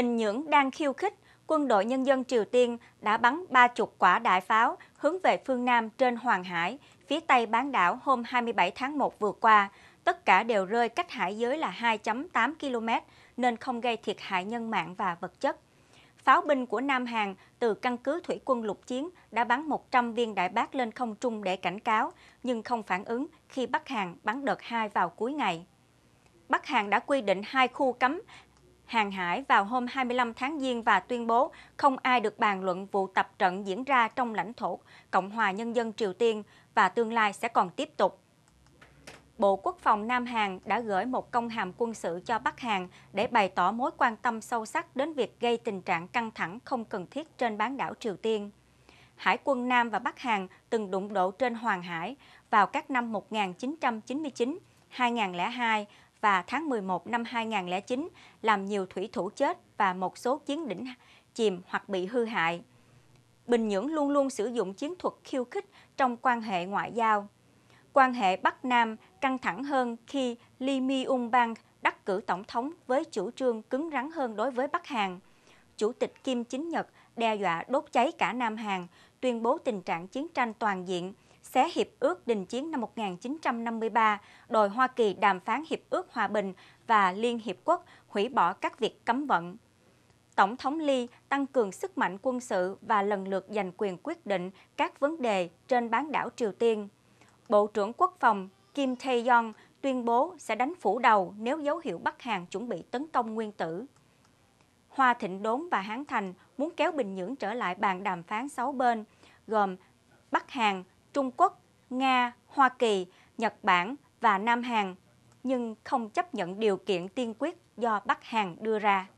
Bình Nhưỡng đang khiêu khích, quân đội nhân dân Triều Tiên đã bắn ba chục quả đại pháo hướng về phương Nam trên Hoàng Hải, phía Tây bán đảo hôm 27 tháng 1 vừa qua. Tất cả đều rơi cách hải giới là 2.8 km nên không gây thiệt hại nhân mạng và vật chất. Pháo binh của Nam Hàn từ căn cứ thủy quân lục chiến đã bắn 100 viên đại bác lên không trung để cảnh cáo, nhưng không phản ứng khi Bắc Hàn bắn đợt 2 vào cuối ngày. Bắc Hàn đã quy định hai khu cấm hàng hải vào hôm 25 tháng Giêng và tuyên bố không ai được bàn luận vụ tập trận diễn ra trong lãnh thổ Cộng hòa Nhân dân Triều Tiên và tương lai sẽ còn tiếp tục. Bộ Quốc phòng Nam Hàn đã gửi một công hàm quân sự cho Bắc Hàn để bày tỏ mối quan tâm sâu sắc đến việc gây tình trạng căng thẳng không cần thiết trên bán đảo Triều Tiên. Hải quân Nam và Bắc Hàn từng đụng độ trên Hoàng Hải vào các năm 1999, 2002 và tháng 11 năm 2009 làm nhiều thủy thủ chết và một số chiến đỉnh chìm hoặc bị hư hại. Bình Nhưỡng luôn luôn sử dụng chiến thuật khiêu khích trong quan hệ ngoại giao. Quan hệ Bắc Nam căng thẳng hơn khi Lee Myung Bang đắc cử tổng thống với chủ trương cứng rắn hơn đối với Bắc Hàn. Chủ tịch Kim Chính Nhật đe dọa đốt cháy cả Nam Hàn, tuyên bố tình trạng chiến tranh toàn diện – xé Hiệp ước Đình Chiến năm 1953, đòi Hoa Kỳ đàm phán Hiệp ước Hòa Bình và Liên Hiệp Quốc hủy bỏ các việc cấm vận. Tổng thống Lee tăng cường sức mạnh quân sự và lần lượt giành quyền quyết định các vấn đề trên bán đảo Triều Tiên. Bộ trưởng Quốc phòng Kim Tae-yong tuyên bố sẽ đánh phủ đầu nếu dấu hiệu Bắc Hàn chuẩn bị tấn công nguyên tử. Hoa Thịnh Đốn và Hán Thành muốn kéo Bình Nhưỡng trở lại bàn đàm phán sáu bên, gồm Bắc Hàn, Trung Quốc, Nga, Hoa Kỳ, Nhật Bản và Nam Hàn, nhưng không chấp nhận điều kiện tiên quyết do Bắc Hàn đưa ra.